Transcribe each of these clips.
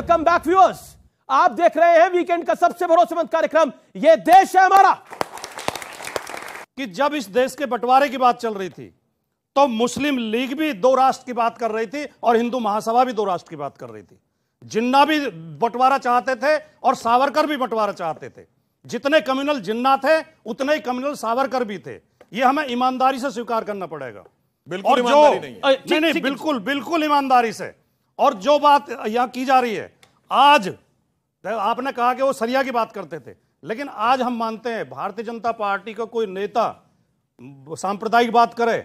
Welcome back viewers आप देख रहे हैं वीकेंड का सबसे भरोसेमंद कार्यक्रम ये देश है हमारा कि जब इस देश के बंटवारे की बात चल रही थी तो मुस्लिम लीग भी दो राष्ट्र की बात कर रही थी और हिंदू महासभा भी दो राष्ट्र की बात कर रही थी जिन्ना भी बंटवारा चाहते थे और सावरकर भी बंटवारा चाहते थे जितने कम्युनल जिन्ना थे उतने ही कम्युनल सावरकर भी थे यह हमें ईमानदारी से स्वीकार करना पड़ेगा बिल्कुल और जो नहीं, नहीं, नहीं बिल्कुल बिल्कुल ईमानदारी से और जो बात यहां की जा रही है आज तो आपने कहा कि वो सरिया की बात करते थे लेकिन आज हम मानते हैं भारतीय जनता पार्टी का को कोई नेता सांप्रदायिक बात करे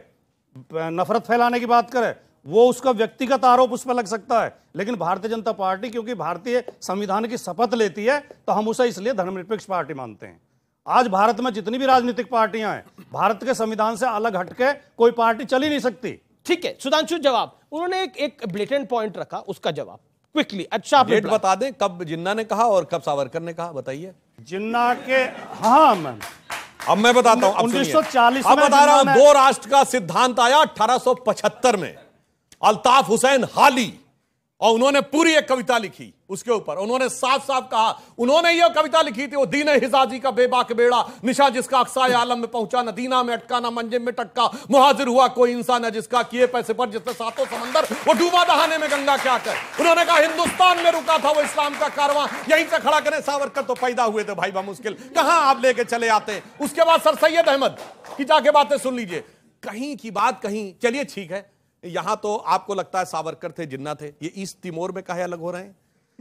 नफरत फैलाने की बात करे वो उसका व्यक्तिगत आरोप उस पर लग सकता है लेकिन भारतीय जनता पार्टी क्योंकि भारतीय संविधान की शपथ लेती है तो हम उसे इसलिए धर्मनिरपेक्ष पार्टी मानते हैं आज भारत में जितनी भी राजनीतिक पार्टियां हैं भारत के संविधान से अलग हटके कोई पार्टी चल ही नहीं सकती ठीक है सुधांशु जवाब उन्होंने एक एक ब्लेटेंट पॉइंट रखा उसका जवाब क्विकली अच्छा डेट बता दें कब जिन्ना ने कहा और कब सावरकर ने कहा बताइए जिन्ना के हाँ मैम अब मैं बताता हूं उन्नीस सौ चालीस अब बता रहा हूं दो राष्ट्र का सिद्धांत आया पचहत्तर में अल्ताफ हुसैन हाली और उन्होंने पूरी एक कविता लिखी उसके ऊपर उन्होंने साफ साफ कहा उन्होंने यह कविता लिखी थी वो दीन हिजाजी का बेबाक बेड़ा निशा जिसका अक्सा आलम में पहुंचा न दीना में अटका ना मंजिम में टटका मुहाजिर हुआ कोई इंसान है जिसका किए पैसे पर जिसने सातों समंदर वो डूबा दहाने में गंगा क्या कर उन्होंने कहा हिंदुस्तान में रुका था वो इस्लाम का कारवा यहीं से खड़ा करें सावरकर तो पैदा हुए थे भाई बा मुश्किल कहां आप लेके चले आते उसके बाद सर सैयद अहमद की जाके बातें सुन लीजिए कहीं की बात कहीं चलिए ठीक है यहां तो आपको लगता है सावरकर थे जिन्ना थे ये ईस्ट तिमोर में काहे अलग हो रहे हैं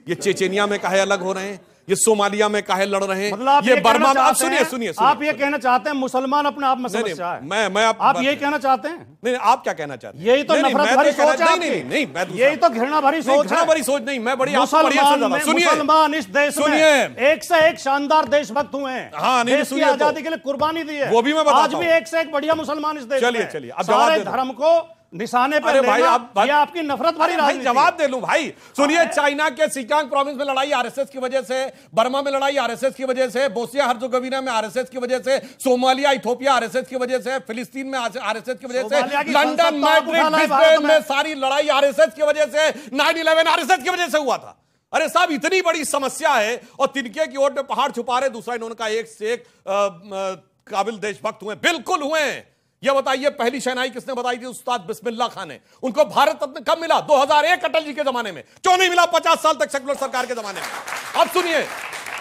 ये चेचेनिया में काहे अलग हो रहे हैं ये सोमालिया में काहे लड़ रहे हैं मतलब ये ये बर्मा में आप सुनिए सुनिए आप ये कहना चाहते हैं मुसलमान अपने आप में समस्या है मैं मैं आप, आप ये कहना चाहते हैं नहीं नहीं आप क्या कहना चाहते हैं यही तो नफरत भरी सोच है नहीं नहीं मैं तो तो- यही तो घृणा भरी सोच घृणा भरी सोच नहीं मैं बड़ी सुनिए मुसलमान इस देश सुनिए एक से एक शानदार देशभक्त हुए हाँ हां नहीं सुनिए तो। आजादी के लिए कुर्बानी दी है वो भी मैं आज भी एक से एक बढ़िया मुसलमान इस देश चलिए चलिए धर्म को निशाने पर भाई आप भाई, ये आपकी नफरत भरी भाई जवाब दे लू भाई सुनिए चाइना के सिकांग प्रोविंस में लड़ाई आरएसएस की वजह से बर्मा में लड़ाई आरएसएस की वजह से बोसिया हर्जोगोविना में आरएसएस की वजह से सोमालिया इथोपिया आरएसएस की वजह से फिलिस्तीन में आरएसएस की वजह से लंदन में सारी लड़ाई आरएसएस की वजह से नाइन इलेवन आरएसएस की वजह से हुआ था अरे साहब इतनी बड़ी समस्या है और तिनके की ओर में पहाड़ छुपा रहे दूसरा इन्होंने का एक से एक काबिल देशभक्त हुए बिल्कुल हुए हैं ये बताइए पहली शहनाई किसने बताई थी उस्ताद बिस्मिल्ला खान ने उनको भारत रत्न कब मिला 2001 अटल जी के जमाने में क्यों नहीं मिला 50 साल तक सेकुलर सरकार के जमाने में अब सुनिए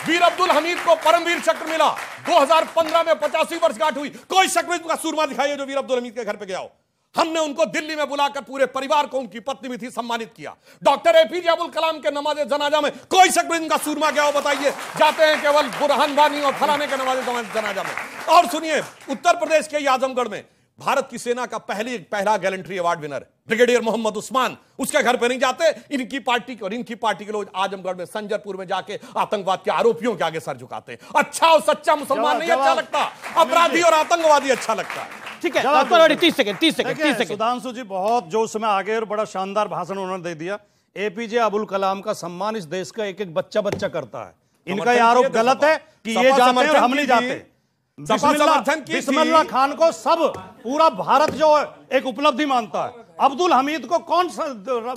वीर अब्दुल हमीद को परमवीर चक्र मिला 2015 में पचासवीं वर्षगांठ हुई कोई शक्ल का सूरमा दिखाइए जो वीर अब्दुल हमीद के घर पे गया हो हमने उनको दिल्ली में बुलाकर पूरे परिवार को उनकी पत्नी भी थी सम्मानित किया डॉक्टर एपीजे अबुल कलाम के नमाजे जनाजा में कोई शक इनका सूरमा क्या हो बताइए जाते हैं केवल बुरहान वानी और फलाने के नमाजे जनाजा में और सुनिए उत्तर प्रदेश के आजमगढ़ में भारत की सेना का पहली पहला gallantry award winner brigadier Mohammad Usman उसके घर पर नहीं जाते इनकी पार्टी के और इनकी पार्टी के लोग आजमगढ़ में संजरपुर में जाके आतंकवाद के आरोपियों के आगे सर झुकाते अच्छा और सच्चा मुसलमान नहीं अच्छा लगता अपराधी और आतंकवादी अच्छा लगता ठीक है तीस सेकंड तीस सेकंड तीस सेकंड सुधांशु जी बहुत जो समय आगे और बड़ा शानदार भाषण उन्होंने दे दिया एपीजे अब्दुल कलाम का सम्मान इस देश का एक एक बच्चा बच्चा करता है इनका ये आरोप गलत है कि ये जाते हम नहीं जाते समर्थन बिस्मिल्ला खान को सब पूरा भारत जो एक उपलब्धि मानता है अब्दुल हमीद को कौन सा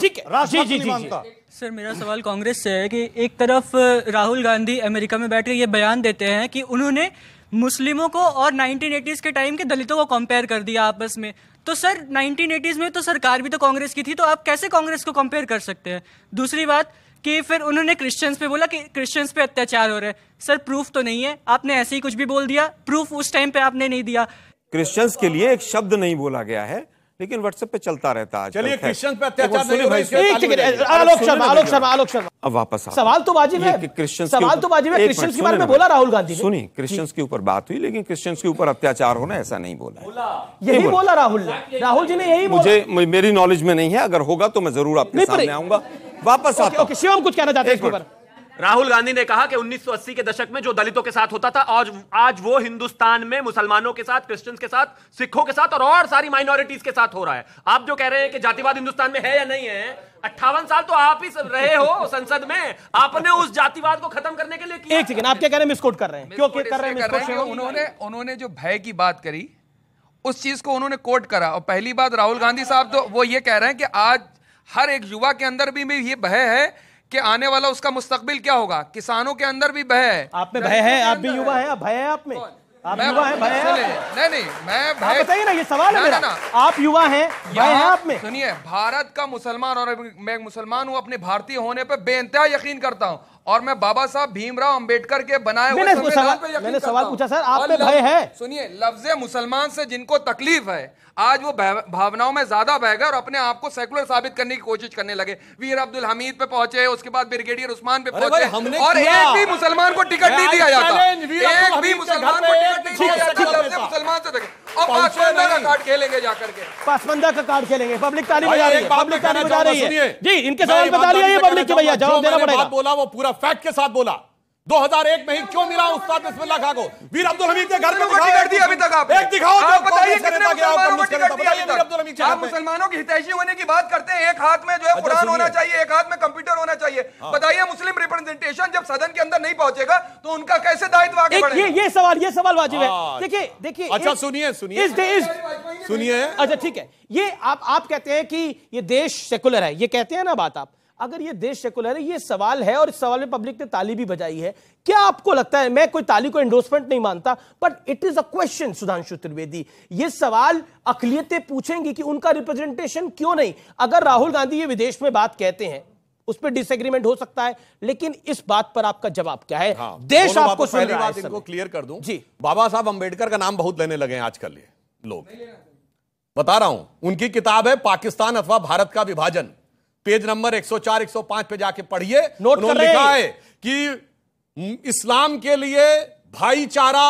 ठीक है सर मेरा सवाल कांग्रेस से है कि एक तरफ राहुल गांधी अमेरिका में बैठ कर ये बयान देते हैं कि उन्होंने मुस्लिमों को और 1980s के टाइम के दलितों को कंपेयर कर दिया आपस में तो सर 1980s में तो सरकार भी तो कांग्रेस की थी तो आप कैसे कांग्रेस को कंपेयर कर सकते हैं दूसरी बात कि फिर उन्होंने क्रिश्चियंस पे बोला कि क्रिश्चियंस पे अत्याचार हो रहे हैं सर प्रूफ तो नहीं है आपने ऐसे ही कुछ भी बोल दिया प्रूफ उस टाइम पे आपने नहीं दिया क्रिश्चियंस के लिए एक शब्द नहीं बोला गया है लेकिन व्हाट्सएप पे चलता रहता है चलिए क्रिश्चियन पे अत्याचार नहीं हो रहा आलोक शर्मा आलोक शर्मा आलोक शर्मा अब वापस सवाल तो वाजिब है क्रिश्चियन सवाल तो वाजिब है क्रिश्चियन के बारे में बोला राहुल गांधी सुनिए क्रिश्चियन के ऊपर बात हुई लेकिन क्रिश्चियन के ऊपर अत्याचार होना ऐसा नहीं बोला यही बोला राहुल ने राहुल जी ने यही मुझे मेरी नॉलेज में नहीं है अगर होगा तो मैं जरूर आपके सामने आऊंगा वापस शिवम कुछ कहना चाहते हैं राहुल गांधी ने कहा कि 1980 के दशक में जो दलितों के साथ होता था आज आज वो हिंदुस्तान में मुसलमानों के साथ क्रिश्चियंस के साथ सिखों के साथ और और सारी माइनॉरिटीज के साथ हो रहा है आप जो कह रहे हैं कि जातिवाद हिंदुस्तान में है या नहीं है अट्ठावन साल तो आप ही रहे हो संसद में आपने उस जातिवाद को खत्म करने के लिए किया एक सेकंड आप क्या कह रहे हैं मिसकोट कर रहे हैं क्यों कर रहे हैं उन्होंने उन्होंने जो भय की बात करी उस चीज को उन्होंने कोट करा और पहली बात राहुल गांधी साहब तो वो ये कह रहे हैं कि आज हर एक युवा के अंदर भी ये भय है कि आने वाला उसका मुस्तकबिल क्या होगा किसानों के अंदर भी भय है आप में भय है आप भी युवा है आप भय है आप में आप युवा भय है नहीं नहीं मैं भय बताइए ना ये सवाल है मेरा ना आप युवा हैं भय है आप में सुनिए भारत का मुसलमान और मैं मुसलमान हूँ अपने भारतीय होने पर बेनतहा यकीन करता हूँ और मैं बाबा साहब भीमराव अंबेडकर के बनाए हुए संविधान पे मैंने सवाल पूछा सर आप पे भय है सुनिए लफ्ज मुसलमान से जिनको तकलीफ है आज वो भावनाओं में ज्यादा बह गए और अपने आप को सेकुलर साबित करने की कोशिश करने लगे वीर अब्दुल हमीद पे पहुंचे उसके बाद ब्रिगेडियर उस्मान पे पहुंचे और एक भी मुसलमान को टिकट नहीं दिया जाता एक भी मुसलमान को टिकट नहीं दिया जाता मुसलमान से और पासवानदा का कार्ड खेलेंगे जाकर के पासवंदा का कार्ड खेलेंगे पब्लिक ताली बजा रही है पब्लिक ताली बजा रही है जी इनके सवाल बता रही है पब्लिक के भैया जवाब देना पड़ेगा बोला वो पूरा फैक्ट के साथ बोला 2001 में ही क्यों मिला उस्ताद बिस्मिल्लाह खा को वीर अब्दुल हमीद के घर में दिखाओ दिया अभी तक आप एक दिखाओ आप बताइए कितने मुसलमानों को टिकट दिया अभी तक आप मुसलमानों की हितैषी होने की बात करते हैं एक हाथ में जो है अच्छा, कुरान होना चाहिए एक हाथ में कंप्यूटर होना चाहिए हाँ। बताइए मुस्लिम रिप्रेजेंटेशन जब सदन के अंदर नहीं पहुंचेगा तो उनका कैसे दायित्व आगे बढ़ेगा ये सवाल ये सवाल वाजिब है हाँ। देखिए देखिए अच्छा सुनिए सुनिए सुनिए अच्छा ठीक है ये आप आप कहते हैं कि ये देश सेकुलर है ये कहते हैं ना बात आप अगर ये देश सेकुलर है ये सवाल है और इस सवाल में पब्लिक ने ताली भी बजाई है क्या आपको लगता है मैं कोई ताली को एंडोर्समेंट नहीं मानता but it is a question Sudhanshu Trivedi ये सवाल अकलियतें पूछेंगी कि उनका रिप्रेजेंटेशन क्यों नहीं अगर राहुल गांधी ये विदेश में बात कहते हैं उस पर डिसएग्रीमेंट हो सकता है लेकिन इस बात पर आपका जवाब क्या है हाँ, देश आपको पहली बात इनको क्लियर कर दूं जी बाबा साहब अंबेडकर का नाम बहुत लेने लगे हैं आजकल ये लोग बता रहा हूं उनकी किताब है पाकिस्तान अथवा भारत का विभाजन पेज नंबर 104 105 पे जाके पढ़िए नोट कर लिखा है कि इस्लाम के लिए भाईचारा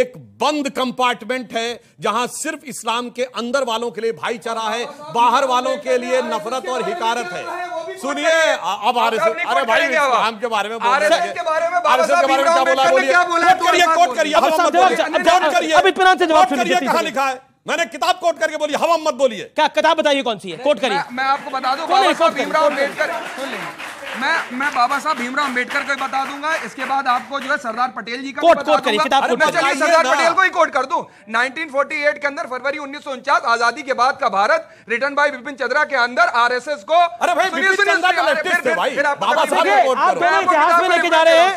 एक बंद कंपार्टमेंट है जहां सिर्फ इस्लाम के अंदर वालों के लिए भाईचारा है बाहर वालों के लिए नफरत और हिकारत है सुनिए अब आर एस अरे भाई इस्लाम के बारे में आर एस के बारे में क्या बोला बोलिए तो करिए कोट करिए कहा लिखा है मैंने किताब कोट करके बोली हवा मत बोलिए क्या किताब बताइए कौन सी है कोट करिए मैं, आपको बता दूं बाबा साहब भीमराव अम्बेडकर मैं मैं बाबा साहब भीमराव अम्बेडकर को बता दूंगा इसके बाद आपको जो है सरदार पटेल जी का कोट कोट करिए किताब सरदार पटेल को ही कोट कर दूं 1948 के अंदर फरवरी उन्नीस आजादी के बाद का भारत रिटर्न बाय विपिन चंद्रा के अंदर आरएसएस को अरे भाई तो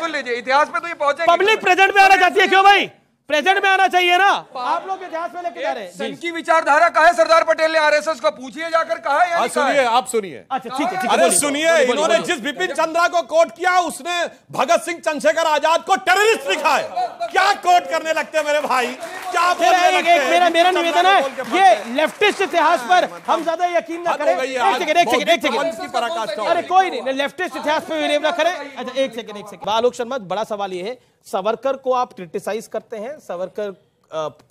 सुन लीजिए इतिहास में तो ये पहुंचे पब्लिक प्रेजेंट में आना चाहती है क्यों भाई प्रेजेंट में आना चाहिए ना आप लोग इतिहास में लेके जा रहे हैं की विचारधारा कहा है सरदार पटेल ने आरएसएस को पूछिए जाकर कहा हाँ, है सुनिए आप सुनिए अच्छा ठीक है अरे सुनिए इन्होंने जिस बिपिन चंद्रा को कोट किया उसने भगत सिंह चंद्रशेखर आजाद को टेररिस्ट लिखा है क्या कोर्ट करने लगते हैं मेरे भाई क्या मेरा मेरा निवेदन है ये लेफ्टिस्ट इतिहास पर हम ज्यादा यकीन न करें एक सेकंड एक सेकंड एक सेकंड अरे कोई नहीं लेफ्टिस्ट इतिहास पर करें अच्छा एक सेकंड एक सेकंड आलोक शर्मा बड़ा सवाल ये है सावरकर को आप क्रिटिसाइज करते हैं सावरकर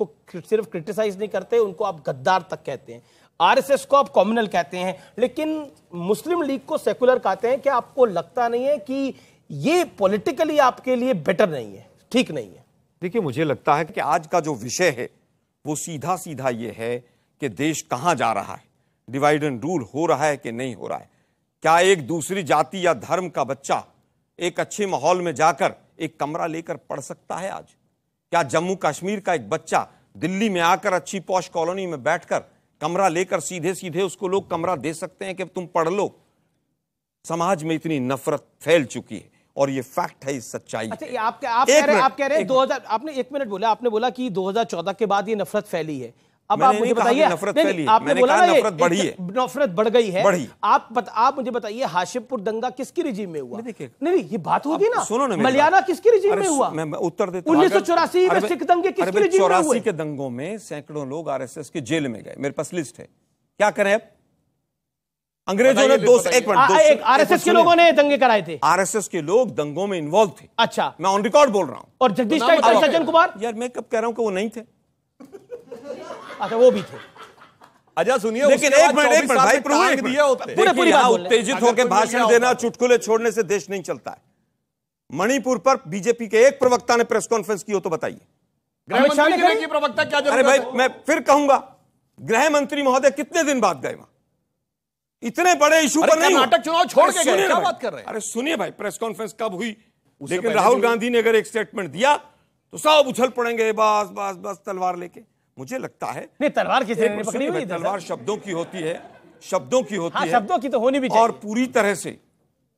को सिर्फ क्रिटिसाइज नहीं करते उनको आप गद्दार तक कहते हैं आरएसएस को आप कॉम्युनल कहते हैं लेकिन मुस्लिम लीग को सेकुलर कहते हैं क्या आपको लगता नहीं है कि ये पॉलिटिकली आपके लिए बेटर नहीं है ठीक नहीं है देखिए मुझे लगता है कि आज का जो विषय है वो सीधा सीधा ये है कि देश कहाँ जा रहा है डिवाइड एंड रूल हो रहा है कि नहीं हो रहा है क्या एक दूसरी जाति या धर्म का बच्चा एक अच्छे माहौल में जाकर एक कमरा लेकर पढ़ सकता है आज क्या जम्मू कश्मीर का एक बच्चा दिल्ली में आकर अच्छी पौश कॉलोनी में बैठकर कमरा लेकर सीधे सीधे उसको लोग कमरा दे सकते हैं कि तुम पढ़ लो समाज में इतनी नफरत फैल चुकी है और ये फैक्ट है इस सच्चाई अच्छा आप, आप कह रहे आप कह रहे हैं हजार आपने एक मिनट बोला आपने बोला कि 2014 के बाद ये नफरत फैली है अब आप मुझे बताइए नफरत फैली आपने बोला ना नफरत बढ़ी है नफरत बढ़ गई है बढ़ी आप बत, आप मुझे बताइए हाशिमपुर दंगा किसकी रिजीम में हुआ नहीं नहीं ये बात होगी ना सुनो ना मलियाना किसकी रिजीम में हुआ मैं उत्तर देता हूँ उन्नीस सौ चौरासी में सिख दंगे किसकी रिजीम में हुए के दंगों में सैकड़ों लोग आरएसएस के जेल में गए मेरे पास लिस्ट है क्या करें अब अंग्रेजों ने दो एक मिनट आरएसएस के लोगों ने दंगे कराए थे आरएसएस के लोग दंगों में इन्वॉल्व थे अच्छा मैं ऑन रिकॉर्ड बोल रहा हूँ और जगदीश तो सज्जन कुमार यार मैं कब कह रहा हूँ कि वो नहीं थे अच्छा वो भी थे अच्छा सुनिए लेकिन एक मिनट एक मिनट भाई प्रभु एक पूरे पूरी बात उत्तेजित होकर भाषण देना चुटकुले छोड़ने से देश नहीं चलता है मणिपुर पर बीजेपी के एक प्रवक्ता ने प्रेस कॉन्फ्रेंस की हो तो बताइए प्रवक्ता क्या अरे भाई मैं फिर कहूंगा गृह मंत्री महोदय कितने दिन बाद गए वहां इतने बड़े इशू पर नहीं नाटक चुनाव छोड़ के गए क्या बात कर रहे हैं अरे सुनिए भाई प्रेस कॉन्फ्रेंस कब हुई लेकिन राहुल गांधी ने अगर एक स्टेटमेंट दिया तो सब उछल पड़ेंगे बस बस बस तलवार लेके मुझे लगता है नहीं तलवार किसी ने पकड़ी हुई तलवार शब्दों की होती है शब्दों की होती हाँ, है शब्दों की तो होनी भी और पूरी तरह से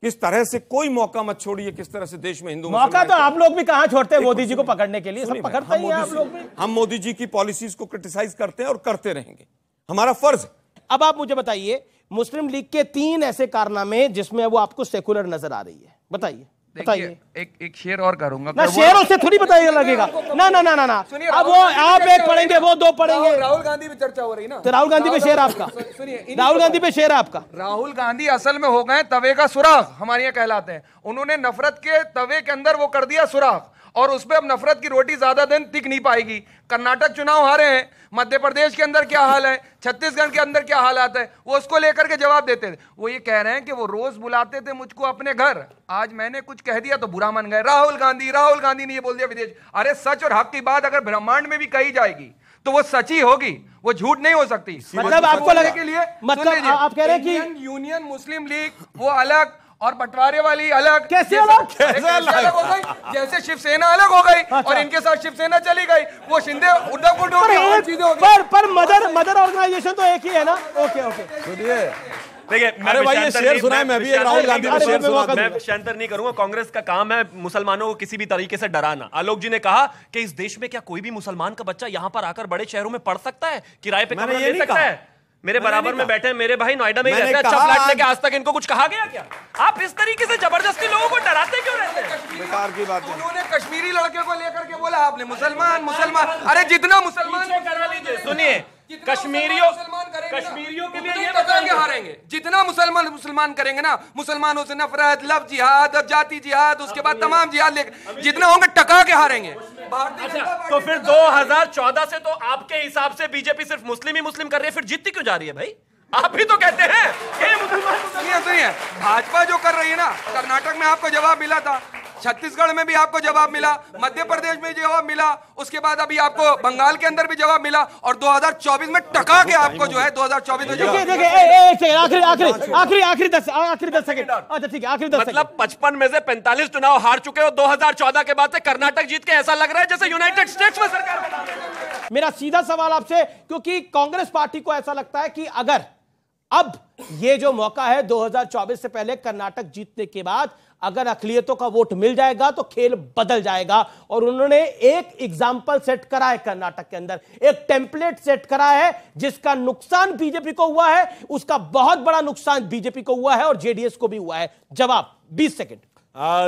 किस तरह से कोई मौका मत छोड़िए किस तरह से देश में हिंदू मौका तो आप लोग भी कहां छोड़ते हैं मोदी जी को पकड़ने के लिए सब पकड़ते हैं आप लोग हम मोदी जी की पॉलिसीज को क्रिटिसाइज करते हैं और करते रहेंगे हमारा फर्ज अब आप मुझे बताइए मुस्लिम लीग के तीन ऐसे कारनामे जिसमें वो आपको सेकुलर नजर आ रही है बताइए बताइए एक एक शेर और करूंगा ना शेर उससे थोड़ी बताइए लगेगा ना ना ना ना ना अब वो आप एक पढ़ेंगे वो दो पढ़ेंगे राहुल गांधी पे चर्चा हो रही ना तो राहुल गांधी पे शेर आपका सुनिए राहुल गांधी पे शेर आपका राहुल गांधी असल में हो गए तवे का सुराख हमारे यहाँ कहलाते हैं उन्होंने नफरत के तवे के अंदर वो कर दिया सुराख और उस पर अब नफरत की रोटी ज्यादा दिन टिक नहीं पाएगी कर्नाटक चुनाव हारे हैं मध्य प्रदेश के अंदर क्या हाल है छत्तीसगढ़ के अंदर क्या हालात है वो उसको लेकर के जवाब देते थे वो ये कह रहे हैं कि वो रोज बुलाते थे मुझको अपने घर आज मैंने कुछ कह दिया तो बुरा मन गए राहुल गांधी राहुल गांधी ने ये बोल दिया विदेश अरे सच और हक की बात अगर ब्रह्मांड में भी कही जाएगी तो वो सची होगी वो झूठ नहीं हो सकती मतलब आपको लगे के लिए मतलब आप कह रहे हैं कि यूनियन मुस्लिम लीग वो अलग और बंटवारे वाली अलग कैसे अलग कैसे अलग हो गई जैसे शिवसेना अलग हो गई अच्छा। और इनके साथ शिवसेना चली गई वो शिंदे उद्धव गुट हो गई पर पर मदर मदर ऑर्गेनाइजेशन तो एक ही है ना ओके ओके सुनिए देखिए भाई ये शेर सुना है मैं भी राहुल गांधी को शेर सुना मैं शांतर नहीं करूंगा कांग्रेस का काम है मुसलमानों को किसी भी तरीके से डराना आलोक जी ने कहा कि इस देश में क्या कोई भी मुसलमान का बच्चा यहाँ पर आकर बड़े शहरों में पढ़ सकता है किराए पे कमरा ले सकता है मेरे बराबर में बैठे मेरे भाई नोएडा में रहते अच्छा फ्लैट लेके आज तक इनको कुछ कहा गया क्या आप इस तरीके से जबरदस्ती लोगों को डराते क्यों रहते हैं बेकार की बात उन्होंने कश्मीरी लड़के को लेकर के बोला आपने मुसलमान मुसलमान अरे जितना मुसलमान सुनिए कश्मीरियों कश्मीरियों के लिए तो बताएंगे हारेंगे जितना मुसलमान मुसलमान करेंगे ना मुसलमानों से नफरत लव जिहाद और जाति जिहाद उसके बाद तमाम जिहाद लेकर जितना होंगे टका के हारेंगे अच्छा, तो फिर 2014 से तो आपके हिसाब से बीजेपी सिर्फ मुस्लिम ही मुस्लिम कर रही है फिर जीतती क्यों जा रही है भाई आप भी तो कहते हैं सुनिए सुनिए भाजपा जो कर रही है ना कर्नाटक में आपको जवाब मिला था छत्तीसगढ़ में भी आपको जवाब मिला मध्य प्रदेश में जवाब मिला उसके बाद अभी आपको बंगाल के अंदर भी जवाब मिला और 2024 में टका के आपको जो है 2024 में देखिए देखिए आखिरी आखिरी आखिरी आखिरी दस आखिरी दस सेकंड अच्छा ठीक है आखिरी दस मतलब पचपन में से पैंतालीस चुनाव हार चुके हो 2014 के बाद से कर्नाटक जीत के ऐसा लग रहा है जैसे यूनाइटेड स्टेट्स में सरकार मेरा सीधा सवाल आपसे क्योंकि कांग्रेस पार्टी को ऐसा लगता है कि अगर अब ये जो मौका है 2024 से पहले कर्नाटक जीतने के बाद अगर अखिलियतों का वोट मिल जाएगा तो खेल बदल जाएगा और उन्होंने एक एग्जाम्पल सेट करा है कर्नाटक के अंदर एक टेम्पलेट सेट करा है जिसका नुकसान बीजेपी को हुआ है उसका बहुत बड़ा नुकसान बीजेपी को हुआ है और जेडीएस को भी हुआ है जवाब बीस सेकेंड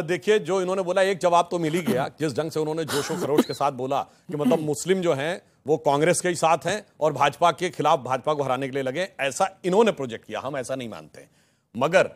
देखिए जो इन्होंने बोला एक जवाब तो मिल ही गया जिस ढंग से उन्होंने जोशो खरोश के साथ बोला कि मतलब मुस्लिम जो हैं वो कांग्रेस के ही साथ हैं और भाजपा के खिलाफ भाजपा को हराने के लिए लगे ऐसा इन्होंने प्रोजेक्ट किया हम ऐसा नहीं मानते मगर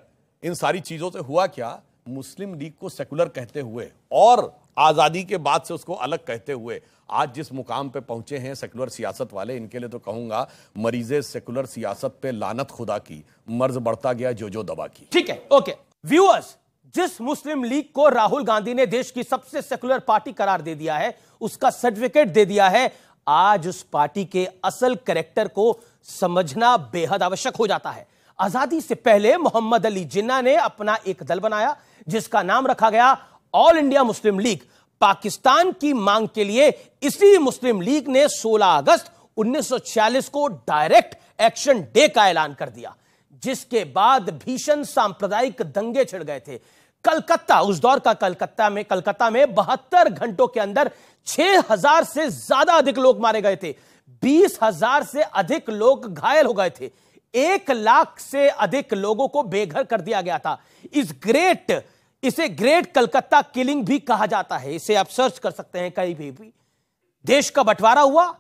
इन सारी चीजों से हुआ क्या मुस्लिम लीग को सेकुलर कहते हुए और आज़ादी के बाद से उसको अलग कहते हुए आज जिस मुकाम पे पहुंचे हैं सेकुलर सियासत वाले इनके लिए तो कहूंगा मरीज सेकुलर सियासत पे लानत खुदा की मर्ज बढ़ता गया जो जो दबा की ठीक है ओके व्यूअर्स जिस मुस्लिम लीग को राहुल गांधी ने देश की सबसे सेकुलर पार्टी करार दे दिया है उसका सर्टिफिकेट दे दिया है आज उस पार्टी के असल करेक्टर को समझना बेहद आवश्यक हो जाता है आजादी से पहले मोहम्मद अली जिन्ना ने अपना एक दल बनाया जिसका नाम रखा गया All India Muslim League Pakistan की मांग के लिए इसी मुस्लिम लीग ने 16 अगस्त 1946 को डायरेक्ट एक्शन डे का ऐलान कर दिया जिसके बाद भीषण सांप्रदायिक दंगे छिड़ गए थे कलकत्ता उस दौर का कलकत्ता में कलकत्ता में बहत्तर घंटों के अंदर 6000 से ज्यादा अधिक लोग मारे गए थे बीस हजार से अधिक लोग घायल हो गए थे एक लाख से अधिक लोगों को बेघर कर दिया गया था इस ग्रेट इसे ग्रेट कलकत्ता किलिंग भी कहा जाता है इसे आप सर्च कर सकते हैं कहीं भी, भी देश का बंटवारा हुआ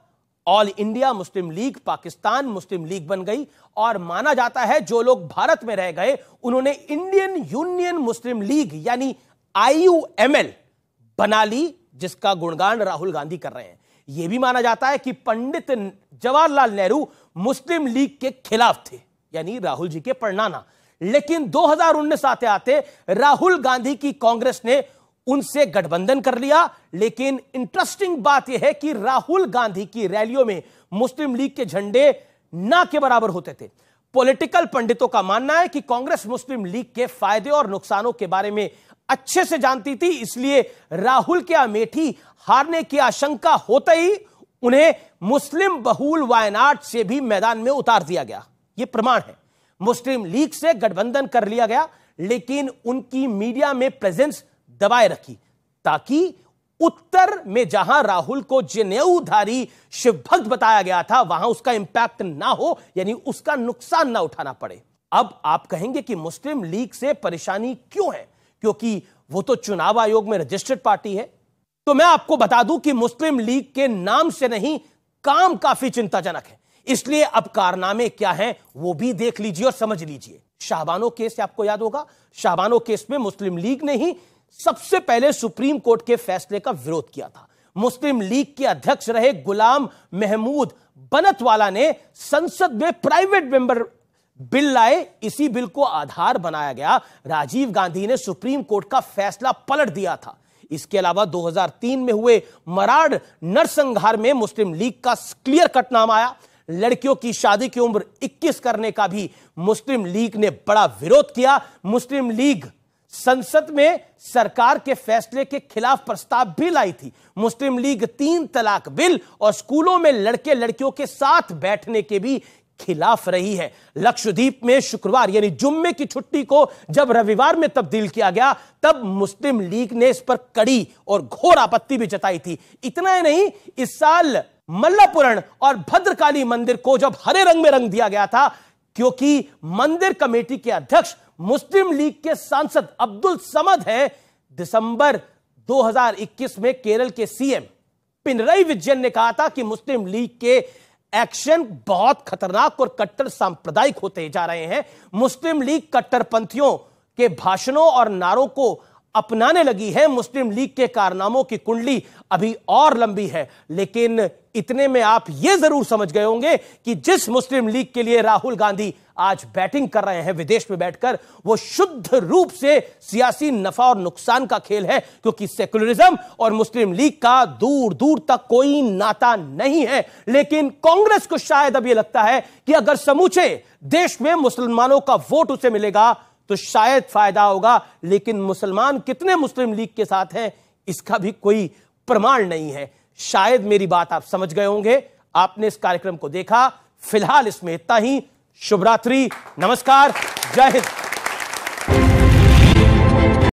All India Muslim League Pakistan Muslim League बन गई और माना जाता है जो लोग भारत में रह गए उन्होंने इंडियन यूनियन मुस्लिम लीग यानी आईयूएमएल बना ली जिसका गुणगान राहुल गांधी कर रहे हैं यह भी माना जाता है कि पंडित जवाहरलाल नेहरू मुस्लिम लीग के खिलाफ थे यानी राहुल जी के परनाना लेकिन 2019 आते आते राहुल गांधी की कांग्रेस ने उनसे गठबंधन कर लिया लेकिन इंटरेस्टिंग बात यह है कि राहुल गांधी की रैलियों में मुस्लिम लीग के झंडे ना के बराबर होते थे पॉलिटिकल पंडितों का मानना है कि कांग्रेस मुस्लिम लीग के फायदे और नुकसानों के बारे में अच्छे से जानती थी इसलिए राहुल के अमेठी हारने की आशंका होते ही उन्हें मुस्लिम बहुल वायनाड से भी मैदान में उतार दिया गया यह प्रमाण है मुस्लिम लीग से गठबंधन कर लिया गया लेकिन उनकी मीडिया में प्रेजेंस दबाए रखी ताकि उत्तर में जहां राहुल को जनेऊधारी शिवभक्त बताया गया था वहां उसका इंपैक्ट ना हो यानी उसका नुकसान ना उठाना पड़े अब आप कहेंगे कि मुस्लिम लीग से परेशानी क्यों है क्योंकि वो तो चुनाव आयोग में रजिस्टर्ड पार्टी है तो मैं आपको बता दूं कि मुस्लिम लीग के नाम से नहीं काम काफी चिंताजनक है इसलिए अब कारनामे क्या हैं वो भी देख लीजिए और समझ लीजिए शाहबानो केस आपको याद होगा शाहबानो केस में मुस्लिम लीग ने ही सबसे पहले सुप्रीम कोर्ट के फैसले का विरोध किया था मुस्लिम लीग के अध्यक्ष रहे गुलाम महमूद बनतवाला ने संसद में प्राइवेट मेंबर बिल लाए इसी बिल को आधार बनाया गया राजीव गांधी ने सुप्रीम कोर्ट का फैसला पलट दिया था इसके अलावा 2003 में हुए मराड नरसंहार में मुस्लिम लीग का क्लियर कट नाम आया लड़कियों की शादी की उम्र 21 करने का भी मुस्लिम लीग ने बड़ा विरोध किया मुस्लिम लीग संसद में सरकार के फैसले के खिलाफ प्रस्ताव भी लाई थी मुस्लिम लीग तीन तलाक बिल और स्कूलों में लड़के लड़कियों के साथ बैठने के भी खिलाफ रही है लक्षद्वीप में शुक्रवार यानी जुम्मे की छुट्टी को जब रविवार में तब्दील किया गया तब मुस्लिम लीग ने इस पर कड़ी और घोर आपत्ति भी जताई थी इतना ही नहीं इस साल मल्लापुरण और भद्रकाली मंदिर को जब हरे रंग में रंग दिया गया था क्योंकि मंदिर कमेटी के अध्यक्ष मुस्लिम लीग के सांसद अब्दुल समद है दिसंबर 2021 में केरल के सीएम पिनरई विजयन ने कहा था कि मुस्लिम लीग के एक्शन बहुत खतरनाक और कट्टर सांप्रदायिक होते जा रहे हैं मुस्लिम लीग कट्टरपंथियों के भाषणों और नारों को अपनाने लगी है मुस्लिम लीग के कारनामों की कुंडली अभी और लंबी है लेकिन इतने में आप यह जरूर समझ गए होंगे कि जिस मुस्लिम लीग के लिए राहुल गांधी आज बैटिंग कर रहे हैं विदेश में बैठकर वो शुद्ध रूप से सियासी नफा और नुकसान का खेल है क्योंकि सेकुलरिज्म और मुस्लिम लीग का दूर दूर तक कोई नाता नहीं है लेकिन कांग्रेस को शायद अब यह लगता है कि अगर समूचे देश में मुसलमानों का वोट उसे मिलेगा तो शायद फायदा होगा लेकिन मुसलमान कितने मुस्लिम लीग के साथ हैं इसका भी कोई प्रमाण नहीं है शायद मेरी बात आप समझ गए होंगे आपने इस कार्यक्रम को देखा फिलहाल इसमें इतना ही शुभरात्रि नमस्कार जय हिंद